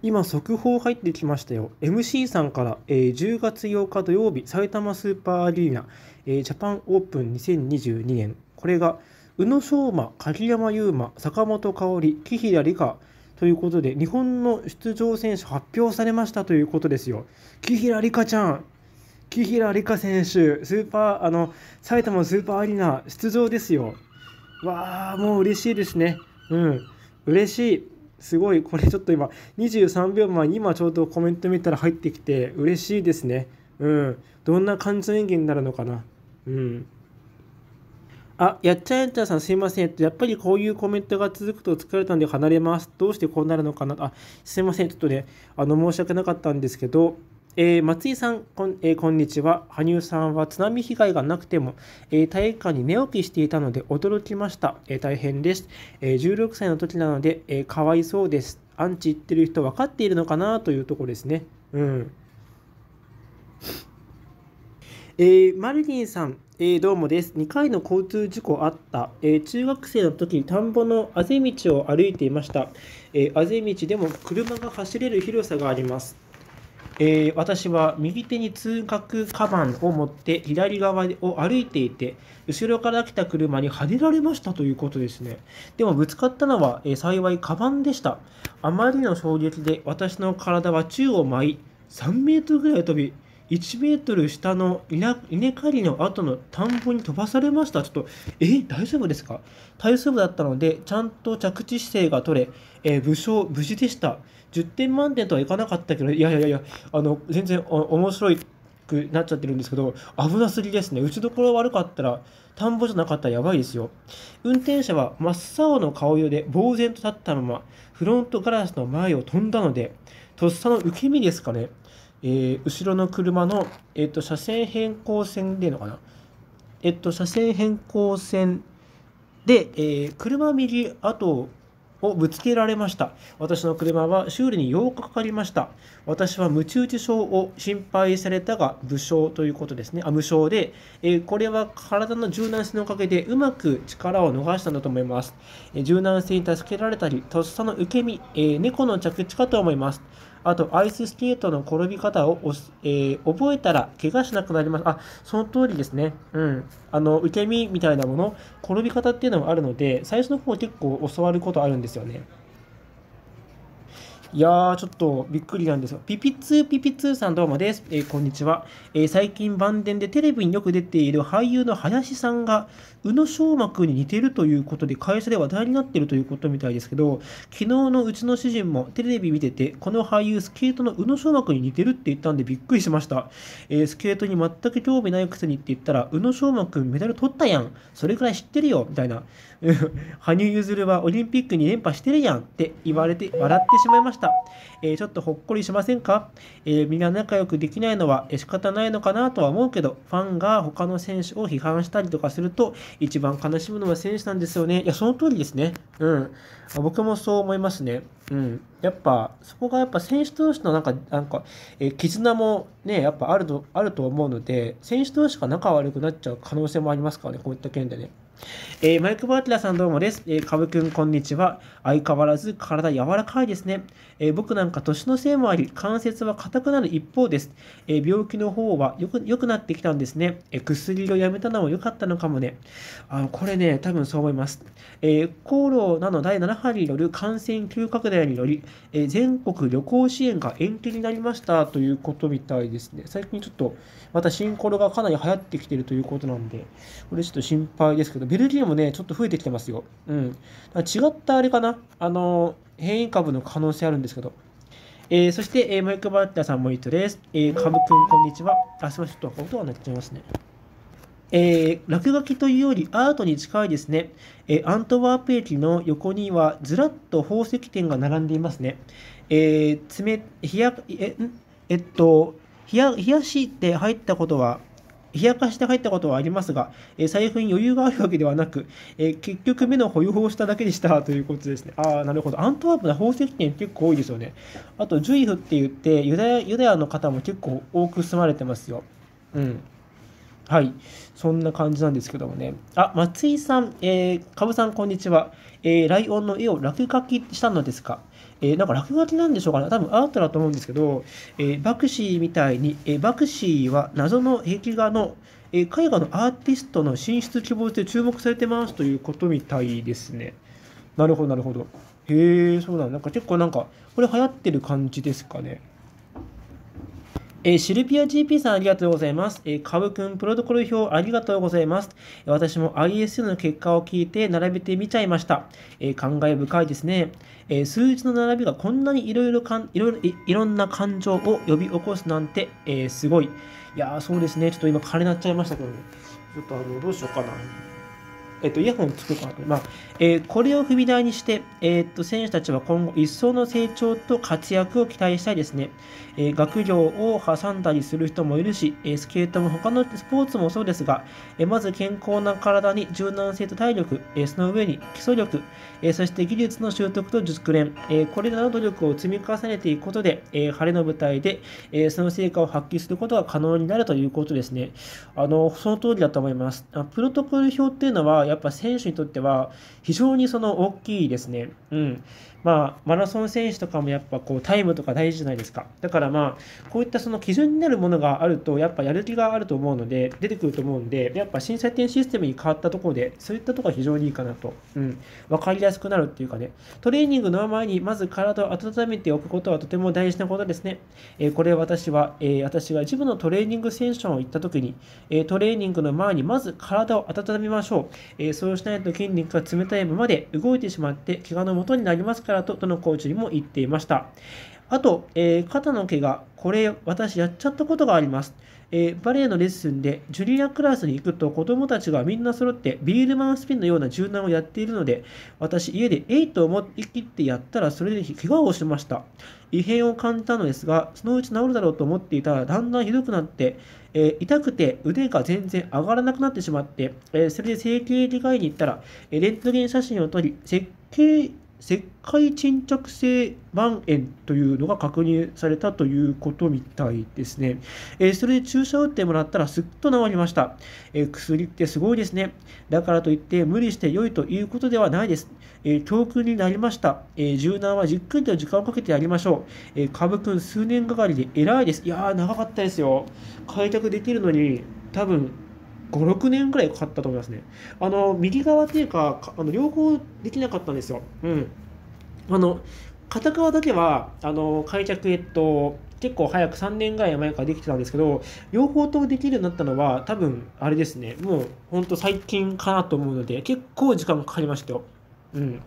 今速報入ってきましたよ MC さんから、えー、10月8日土曜日埼玉スーパーアリーナ、えー、ジャパンオープン2022年これが宇野昌磨鍵山優真坂本花織紀平梨花ということで日本の出場選手発表されましたということですよ紀平梨花ちゃん紀平梨花選手スーパーあの埼玉スーパーアリーナ出場ですよわあもう嬉しいですねうん嬉しいすごいこれちょっと今23秒前に今ちょうどコメント見たら入ってきて嬉しいですねうんどんな感じの演技になるのかなうんあ、やっちゃやっちゃんさんすいません。やっぱりこういうコメントが続くと疲れたんで離れます。どうしてこうなるのかなあ、すいません。ちょっとね、あの、申し訳なかったんですけど、えー、松井さんこんえー、こんにちは羽生さんは津波被害がなくても、えー、体育館に寝起きしていたので驚きました、え大変です、え16歳の時なので、えかわいそうですアンチ言ってる人分かっているのかなというとこですねうんえー、マリリンさん、えー、どうもです。2回の交通事故あった。えー、中学生の時、田んぼのあぜ道を歩いていました。えあぜ道でも車が走れる広さがあります。えー、私は右手に通学カバンを持って左側を歩いていて後ろから来た車にはねられましたということですねでもぶつかったのは、えー、幸いカバンでしたあまりの衝撃で私の体は宙を舞い3メートルぐらい飛び1メートル下の稲刈りの後の田んぼに飛ばされました。ちょっと、えー、大丈夫ですか大丈夫だったので、ちゃんと着地姿勢が取れ、えー、無無事でした。10点満点とはいかなかったけどいやいやいやあの全然面白くなっちゃってるんですけど危なすぎですね打ちどころ悪かったら田んぼじゃなかったらやばいですよ運転者は真っ青の顔色で呆然と立ったままフロントガラスの前を飛んだのでとっさの受け身ですかね、えー、後ろの車の、えっと、車線変更線でのかなえっと、車線変更線で、えー、車右、あとをぶつけられました。私の車は修理に8日かかりました。私は無中打ち症を心配されたが、無症ということですね。あ、無償で、えー、これは体の柔軟性のおかげでうまく力を逃したんだと思います。えー、柔軟性に助けられたり、とっさの受け身、えー、猫の着地かと思います。あと、アイススケートの転び方を、えー、覚えたら怪我しなくなります。あ、その通りですね。うん。あの、受け身みたいなもの、転び方っていうのもあるので、最初の方結構教わることあるんですよね。いやー、ちょっとびっくりなんですよ。ピピツーピピツーさんどうもです。えー、こんにちは、えー、最近、晩年でテレビによく出ている俳優の林さんが宇野昌磨君に似てるということで会社で話題になってるということみたいですけど昨日のうちの主人もテレビ見ててこの俳優スケートの宇野昌磨君に似てるって言ったんでびっくりしました、えー、スケートに全く興味ないくせにって言ったら宇野昌磨君メダル取ったやんそれくらい知ってるよみたいな 羽生結弦はオリンピックに連覇してるやんって言われて笑ってしまいました、えー、ちょっとほっこりしませんか、えー、みんな仲良くできないのは仕方ないのかなとは思うけどファンが他の選手を批判したりとかすると一番悲しむのは選手なんですよね。いや、その通りですね。うん。僕もそう思いますね。うん。やっぱ、そこがやっぱ選手同士のなんか、なんか、え絆もね、やっぱあると、あると思うので、選手同士が仲悪くなっちゃう可能性もありますからね、こういった件でね。えー、マイク・バーテラさんどうもです。えー、くんこんにちは。相変わらず体柔らかいですね。えー、僕なんか年のせいもあり、関節は硬くなる一方です。え病気の方はよく良くなってきたんですね。え薬をやめたのも良かったのかもね。あこれね、多分そう思います。え厚労など第7波による感染急拡大により、え全国旅行支援が延期になりましたということみたいですね。最近ちょっとまた新コロがかなり流行ってきてるということなんで、これちょっと心配ですけど、ベルギーもね、ちょっと増えてきてますよ。うん。違ったあれかな、あの、変異株の可能性あるんですけど。えー、そして、えー、マイクバッターさんもいいとです。えー、カくん、こんにちは。あ、すみません、ちょっと音が鳴っちゃいますね。えー、落書きというよりアートに近いですね、えー、アントワープ駅の横にはずらっと宝石店が並んでいますね。えー、爪日や、ええっと冷や冷やして入ったことは冷やかして入ったことはありますが、えー、財布に余裕があるわけではなく、えー、結局目の保有法をしただけでしたということですね。ああ、なるほど。アントワープの宝石店結構多いですよね。あと、ジュイフって言ってユダヤ、ユダヤの方も結構多く住まれてますよ。うん。はい。そんな感じなんですけどもね。あ、松井さん、えー、かぶさん、こんにちは。えー、ライオンの絵を落書きしたのですかえー、なんか落書きなんでしょうかね。多分アートだと思うんですけど、えー、バクシーみたいに、えー、バクシーは謎の壁画の、えー、絵画のアーティストの進出希望で注目されてますということみたいですね。なるほど、なるほど。へえ、そうなんなんか結構なんか、これ流行ってる感じですかね。えー、シルビア GP さんありがとうございます。えー、株くんプロトコル表ありがとうございます。私も ISU の結果を聞いて並べてみちゃいました。えー、感慨深いですね。えー、数字の並びがこんなにいろいろいろんな感情を呼び起こすなんて、えー、すごい。いやー、そうですね。ちょっと今、金なっちゃいましたけどね。ちょっとあの、どうしようかな。えっと、イヤホンをつくかなと。まえー、これを踏み台にして、えー、っと、選手たちは今後一層の成長と活躍を期待したいですね。えー、学業を挟んだりする人もいるし、えスケートも他のスポーツもそうですが、えまず健康な体に柔軟性と体力、えその上に基礎力、えそして技術の習得と熟練、えこれらの努力を積み重ねていくことで、え晴れの舞台で、えその成果を発揮することが可能になるということですね。あのその通りだと思います。あプロトコル表っていうのは、やっぱ選手にとっては非常にその大きいですね。うんまあ、マラソン選手とかもやっぱこうタイムとか大事じゃないですか。だからまあ、こういったその基準になるものがあると、やっぱやる気があると思うので、出てくると思うんで、やっぱ審査点システムに変わったところで、そういったところは非常にいいかなと。うん、分かりややすくなるっていうかね、トレーニングの前にまず体を温めておくことはとても大事なことですね。えー、これ私は、えー、私が一部のトレーニングセッションを行った時に、えー、トレーニングの前にまず体を温めましょう。えそうしないと筋肉が冷たいままで動いてしまって怪我のもとになりますからと、どのコーチにも言っていました。あと、え肩の怪我、これ私やっちゃったことがあります。えー、バレエのレッスンでジュニアクラスに行くと子供たちがみんな揃ってビールマンスピンのような柔軟をやっているので私家でえいと思い切ってやったらそれで怪我をしました異変を感じたのですがそのうち治るだろうと思っていたらだんだんひどくなって、えー、痛くて腕が全然上がらなくなってしまって、えー、それで整形外科医に行ったら、えレントゲン写真を撮り設計石灰沈着性蔓延というのが確認されたということみたいですね。えー、それで注射を打ってもらったらすっと治りました、えー、薬ってすごいですね。だからといって無理して良いということではないです。えー、教訓になりました、え柔軟はじっくりと時間をかけてやりましょう。え株くん数年がかりで偉いです。いやー長かったですよ。開拓できるのに多分5、6年ぐらいかかったと思いますね。あの、右側っていうか、あの両方できなかったんですよ。うん。あの、片側だけは、あの、開着、えっと、結構早く3年ぐらい前からできてたんですけど、両方ともできるようになったのは、多分、あれですね、もう、ほんと最近かなと思うので、結構時間かかりましたよ。うん。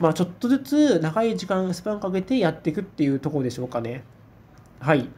まあ、ちょっとずつ長い時間、スパンかけてやっていくっていうところでしょうかね。はい。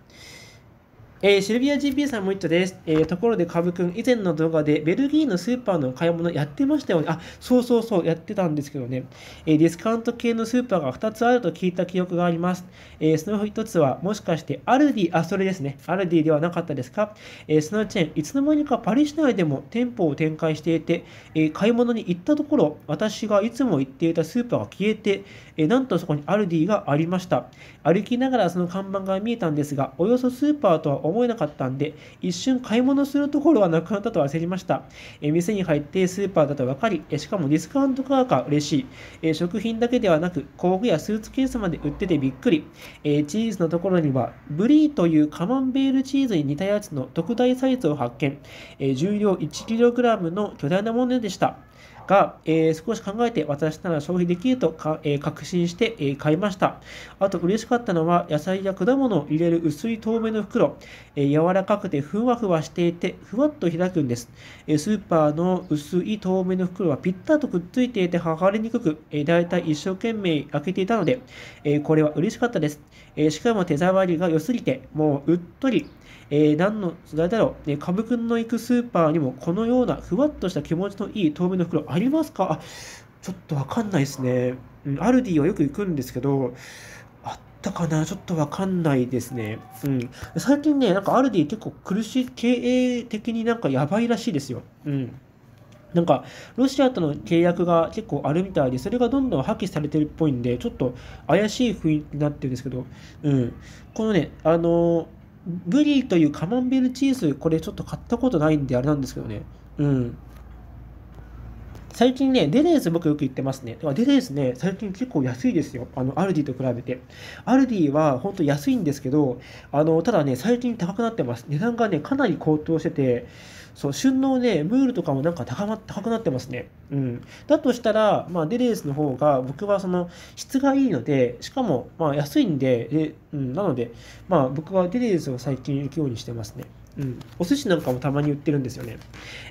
えー、シルビア GP さんもイットです。えー、ところで、カブくん、以前の動画でベルギーのスーパーの買い物やってましたよね。あ、そうそうそう、やってたんですけどね。えー、ディスカウント系のスーパーが2つあると聞いた記憶があります。えその1つは、もしかしてアルディ、あ、それですね。アルディではなかったですか。えそのチェーン、いつの間にかパリ市内でも店舗を展開していて、え買い物に行ったところ、私がいつも行っていたスーパーが消えて、えなんとそこにアルディがありました。歩きながらその看板が見えたんですが、およそスーパーとは思えなかったんで、一瞬買い物するところはなくなったと焦りました。え店に入ってスーパーだと分かり、えしかもディスカウント価格は嬉しい。え食品だけではなく、工具やスーツケースまで売っててびっくり。えチーズのところには、ブリーというカマンベールチーズに似たやつの特大サイズを発見。え重量 1kg の巨大なものでした。が、えー、少し考えて私なら消費できるとか、えー、確信して、えー、買いました。あと嬉しかったのは野菜や果物を入れる薄い透明の袋、えー、柔らかくてふわふわしていてふわっと開くんです。えー、スーパーの薄い透明の袋はぴったりとくっついていて剥がれにくく、えー、だいたい一生懸命開けていたので、えー、これは嬉しかったです。えー、しかも手触りが良すぎてもううっとり、えー、何の素材だろう、ね、カ株くんの行くスーパーにもこのようなふわっとした気持ちのいい透明の袋ありますかあちょっとわかんないですね。アルディはよく行くんですけど、あったかなちょっとわかんないですね。うん。最近ね、なんかアルディ結構苦しい、経営的になんかやばいらしいですよ。うん。なんか、ロシアとの契約が結構あるみたいで、それがどんどん破棄されてるっぽいんで、ちょっと怪しい雰囲気になってるんですけど、うん。このね、あのーブリーというカマンベールチーズ、これちょっと買ったことないんであれなんですけどね。うん。最近ね、デレーズ僕よく行ってますね。デレーズね、最近結構安いですよ。あの、アルディと比べて。アルディは本当安いんですけど、あの、ただね、最近高くなってます。値段がね、かなり高騰してて、そう、旬のね、ムールとかもなんか高ま、高くなってますね。うん。だとしたら、まあ、デレースの方が、僕はその、質がいいので、しかも、まあ、安いんで、でうん、なので、まあ、僕はデレースを最近行くようにしてますね。うん、お寿司なんかもたまに売ってるんですよね。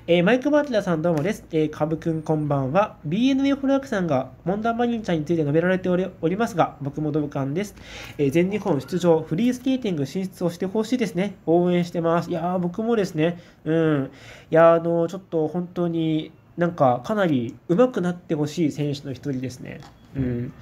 えー、マイク・バーティラさんどうもです。えー、くんこんばんは。BNA フォロークさんがモンダンマリンちゃんについて述べられておりおりますが、僕も同感です。えー、全日本出場、フリースケーティング進出をしてほしいですね。応援してます。いやー、僕もですね、うん。いやあのー、ちょっと本当になんかかなり上手くなってほしい選手の一人ですね。うん。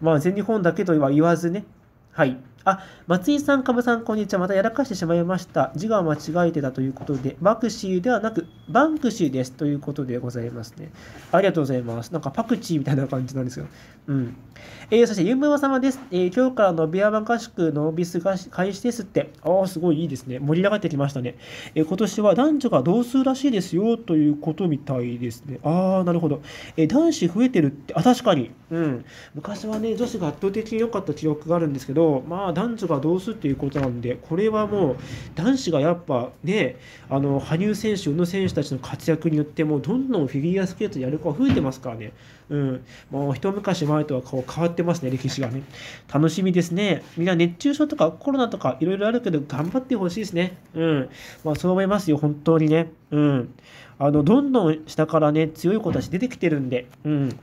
まあ、全日本だけとは言わずね、はい。あ、松井さん、かぶさん、こんにちは。またやらかしてしまいました。字が間違えてたということで、バクシーではなく、バンクシーですということでございますね。ありがとうございます。なんかパクチーみたいな感じなんですよ。うん。えー、そして、ゆんぶま様です。えー、今日からのビアバン合宿のビスが開始ですって。ああ、すごいいいですね。盛り上がってきましたね。えー、今年は男女が同数らしいですよということみたいですね。ああ、なるほど。え男子増えてるって、あ、確かに。うん。昔はね、女子が圧倒的に良かった記憶があるんですけど、まあ、男女がどするっていうことなんでこれはもう男子がやっぱねあの羽生選手宇野選手たちの活躍によってもうどんどんフィギュアスケートやる子が増えてますからね、うん、もう一昔前とはこう変わってますね歴史がね楽しみですねみんな熱中症とかコロナとかいろいろあるけど頑張ってほしいですねうんまあそう思いますよ本当にねうんあのどんどん下からね強い子たち出てきてるんでうん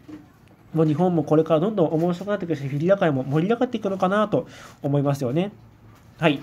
もう日本もこれからどんどん面白くなってくるし、フィギュア界も盛り上がっていくのかなと思いますよね。はい。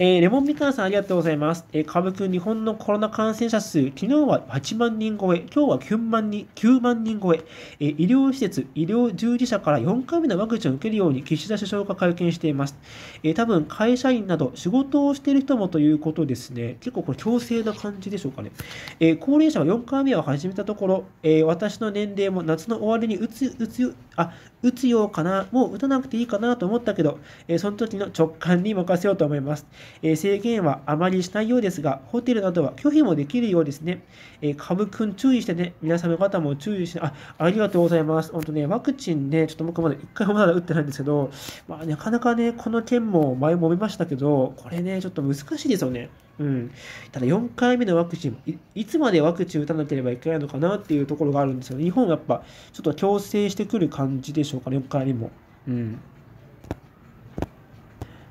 えー、レモンみかんさんありがとうございます。えー、かぶくん、日本のコロナ感染者数、昨日は8万人超え、今日は9万人 ,9 万人超ええー、医療施設、医療従事者から4回目のワクチンを受けるように岸田首相が会見しています。えー、多分、会社員など仕事をしている人もということですね。結構これ強制な感じでしょうかね。えー、高齢者は4回目を始めたところ、えー、私の年齢も夏の終わりに打つ、打つ、あ、打つようかな、もう打たなくていいかなと思ったけど、えー、その時の直感に任せようと思います。えー、制限はあまりしないようですが、ホテルなどは拒否もできるようですね。えー、株くん注意してね、皆様方も注意して、あ、ありがとうございます。本当ね、ワクチンね、ちょっと僕まだ1回もまだ打ってないんですけど、まあ、なかなかね、この件も前も見ましたけど、これね、ちょっと難しいですよね。うん、ただ4回目のワクチンい、いつまでワクチン打たなければいけないのかなっていうところがあるんですよね。日本はやっぱちょっと強制してくる感じでしょうかね、4回目も。うん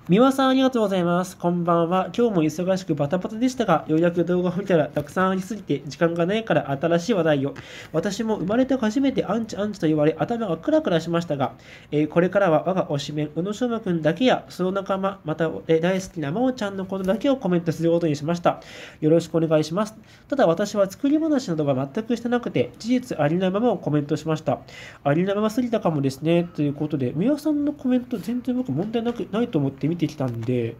三輪さんありがとうございます。こんばんは。今日も忙しくバタバタでしたが、ようやく動画を見たらたくさんありすぎて、時間がないから新しい話題を。私も生まれて初めてアンチアンチと言われ、頭がクラクラしましたが、えー、これからは我が推しメン、宇野昌磨くんだけや、その仲間、また、えー、大好きな真央ちゃんのことだけをコメントすることにしました。よろしくお願いします。ただ私は作り話などが全くしてなくて、事実ありのままをコメントしました。ありのまますぎたかもですね。ということで、三輪さんのコメント全然僕問題なくないと思って見てきたんで、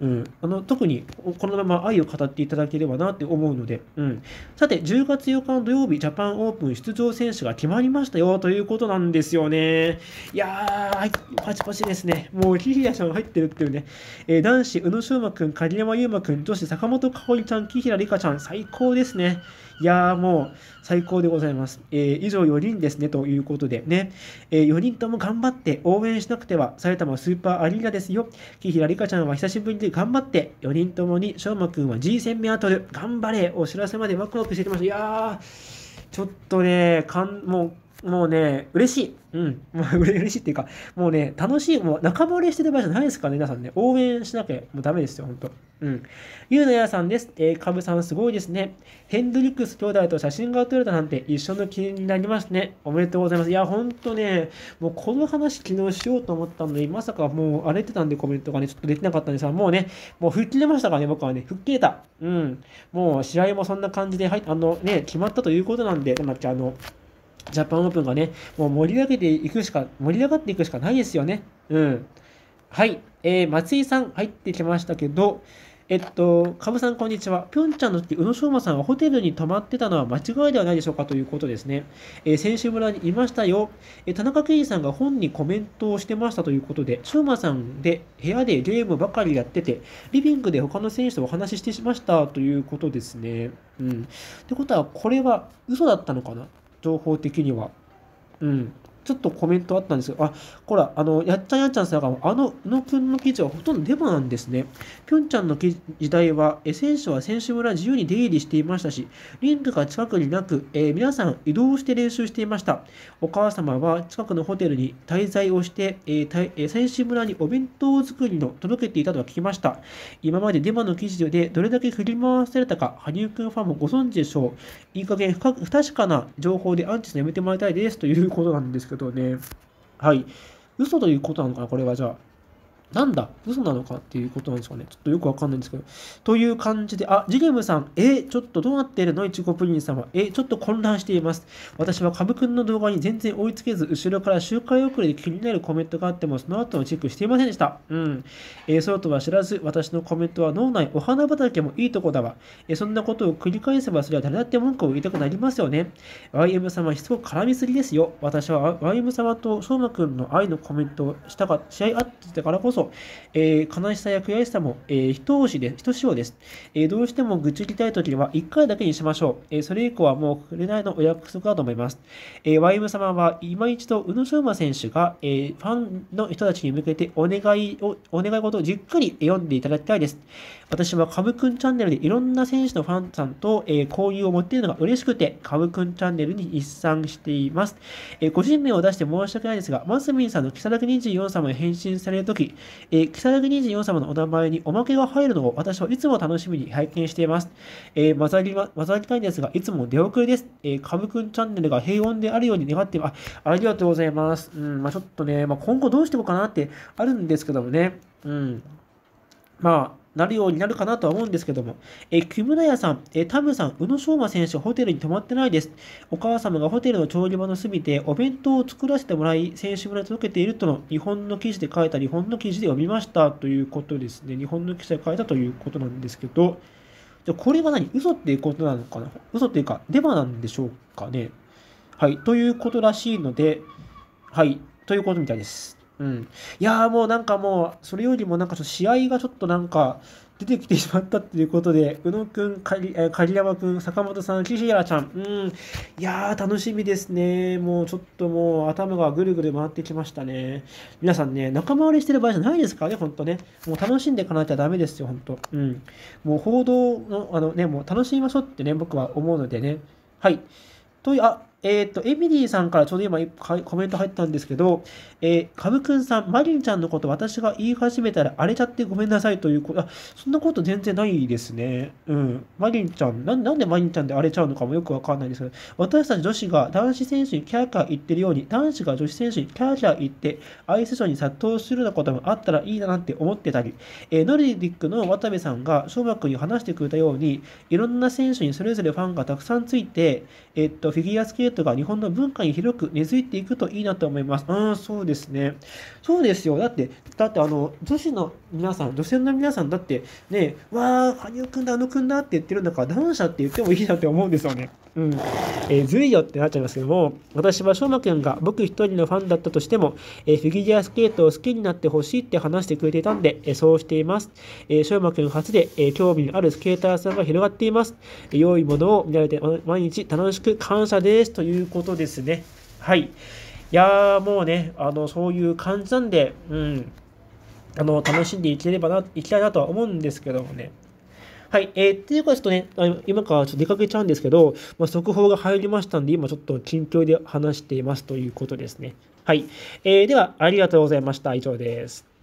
うん、あの特にこのまま愛を語っていただければなって思うので、うん、さて10月8日の土曜日ジャパンオープン出場選手が決まりましたよということなんですよねいやーパチパチですねもうヒヒラちゃん入ってるっていうね、えー、男子宇野昌磨君鍵山優真君女子坂本香織ちゃん紀平梨花ちゃん最高ですねいやーもう最高でございます、えー、以上4人ですねということでね、えー、4人とも頑張って応援しなくては埼玉スーパーアリーナですよ紀平りかちゃんは久しぶりで頑張って、4人ともに、しょうまくんは G 戦目アトル、頑張れお知らせまでワクワクしてきました。いやー、ちょっとね、かんもうもうね、嬉しい。うん。もう嬉しいっていうか、もうね、楽しい。もう仲間割れしてる場合じゃないですからね、皆さんね。応援しなきゃもうダメですよ、ほんと。うん。ゆうのやさんです。えー、かぶさんすごいですね。ヘンドリックス兄弟と写真が撮れたなんて一緒の記念になりますね。おめでとうございます。いや、ほんとね、もうこの話昨日しようと思ったのに、まさかもう荒れてたんでコメントがね、ちょっとできなかったんですが、もうね、もう吹っ切れましたからね、僕はね、吹っ切れた。うん。もう試合もそんな感じで、はい、あのね、決まったということなんで、なんだあの、ジャパンオープンがね、もう盛り上げていくしか、盛り上がっていくしかないですよね。うん。はい。えー、松井さん入ってきましたけど、えっと、カブさん、こんにちは。ピョンチャンの時、宇野昌磨さんはホテルに泊まってたのは間違いではないでしょうかということですね。えー、選手村にいましたよ。えー、田中圭さんが本にコメントをしてましたということで、昌磨さんで部屋でゲームばかりやってて、リビングで他の選手とお話ししてしましたということですね。うん。ってことは、これは嘘だったのかな情報的には。うん。ちょっとコメントあったんですけど、あ、ほら、あの、やっちゃんやっちゃんさんが、あの、宇野くんの記事はほとんどデマなんですね。ぴょんちゃんの時代は、え選手は選手村自由に出入りしていましたし、リンクが近くになく、えー、皆さん移動して練習していました。お母様は近くのホテルに滞在をして、えーえー、選手村にお弁当作りの届けていたとは聞きました。今までデマの記事でどれだけ振り回されたか、羽生くんファンもご存知でしょう。いい加減不確かな情報でアンチするやめてもらいたいですということなんですけど、けどね。はい。嘘ということなのかな、これはじゃあ。なんだ嘘なのかっていうことなんですかね。ちょっとよくわかんないんですけど。という感じで、あ、ジゲムさん、え、ちょっとどうなってるのいちごプリン様。え、ちょっと混乱しています。私はカブくんの動画に全然追いつけず、後ろから周回遅れで気になるコメントがあっても、その後のチェックしていませんでした。うん。えそうとは知らず、私のコメントは脳内お花畑もいいとこだわ。えそんなことを繰り返せば、それは誰だって文句を言いたくなりますよね。YM 様、しつこく絡みすぎですよ。私は YM 様と相馬君くんの愛のコメントをしたか、試合あってたからこそ、えー、悲しさや悔しさも、えー、一押しで、一塩です、えー、どうしても愚痴りたいときには1回だけにしましょう。えー、それ以降はもうくれないのお約束だと思います。えー、ワイム様は今一度宇野昌磨選手が、えー、ファンの人たちに向けてお願いを、お願い事をじっくり読んでいただきたいです。私はカブくんチャンネルでいろんな選手のファンさんと、えー、交流を持っているのが嬉しくて、カブくんチャンネルに一賛しています。えー、個人名を出して申し訳ないですが、マスミンさんの木更津24様に返信されるとき、えー、如月24様のお名前におまけが入るのを私はいつも楽しみに拝見しています。えー、まざり、まざりたいんですが、いつも出遅れです。えー、かぶくんチャンネルが平穏であるように願ってあ、ありがとうございます。うん、まあ、ちょっとね、まあ、今後どうしてもかなってあるんですけどもね、うん。まあ、なるようになるかなとは思うんですけども、え木村屋さん、えタムさん、宇野昌磨選手、ホテルに泊まってないです。お母様がホテルの調理場の隅でお弁当を作らせてもらい、選手村に届けているとの日本の記事で書いた日本の記事で読みましたということですね。日本の記事で書いたということなんですけど、じゃこれは何嘘っていうことなのかな嘘っていうか、デマなんでしょうかね。はい、ということらしいので、はい、ということみたいです。うん、いやもうなんかもう、それよりもなんかちょっと試合がちょっとなんか出てきてしまったっていうことで、宇野くん、狩山くん、坂本さん、岸原ちゃん、うん、いやー楽しみですね。もうちょっともう頭がぐるぐる回ってきましたね。皆さんね、仲間割れしてる場合じゃないですからね、ほんとね。もう楽しんでいかなきゃダメですよ、ほんと。うん。もう報道の、あのね、もう楽しみましょうってね、僕は思うのでね。はい。という、あ、えっ、ー、と、エミリーさんからちょうど今コメント入ったんですけど、えー、カブくんさん、マリンちゃんのこと私が言い始めたら荒れちゃってごめんなさいということ、あ、そんなこと全然ないですね。うん。マリンちゃん、ななんでマリンちゃんで荒れちゃうのかもよくわかんないですけど、私たち女子が男子選手にキャーキャー言ってるように、男子が女子選手にキャーキャー言って、アイスショーに殺到するようなこともあったらいいななんて思ってたり、えー、ノルディックの渡部さんが翔馬くんに話してくれたように、いろんな選手にそれぞれファンがたくさんついて、えっ、ー、と、フィギュアスケートトが日本の文化に広く根付いていくといいなと思います。うん、そうですね。そうですよ。だって、だってあの、女子の皆さん、女性の皆さんだって、ね、わー、羽生くんだ、あのくんだって言ってるんだから、男子って言ってもいいなって思うんですよね。うん。えー、ずるいよってなっちゃいますけども、私は翔馬くんが僕一人のファンだったとしても、えー、フィギュアスケートを好きになってほしいって話してくれていたんで、えー、そうしています。えー、翔馬くん初で、えー、興味のあるスケーターさんが広がっています。えー、良いものを見られて毎日楽しく感謝ですということですね。はい。いやーもうね、あの、そういう感じなんで、うん。あの、楽しんでいければな、いきたいなとは思うんですけどもね。はい、えー、っていうかちょっとね、今からちょっと出かけちゃうんですけど、まあ、速報が入りましたんで、今ちょっと近況で話していますということですね。はい、えー、では、ありがとうございました。以上です。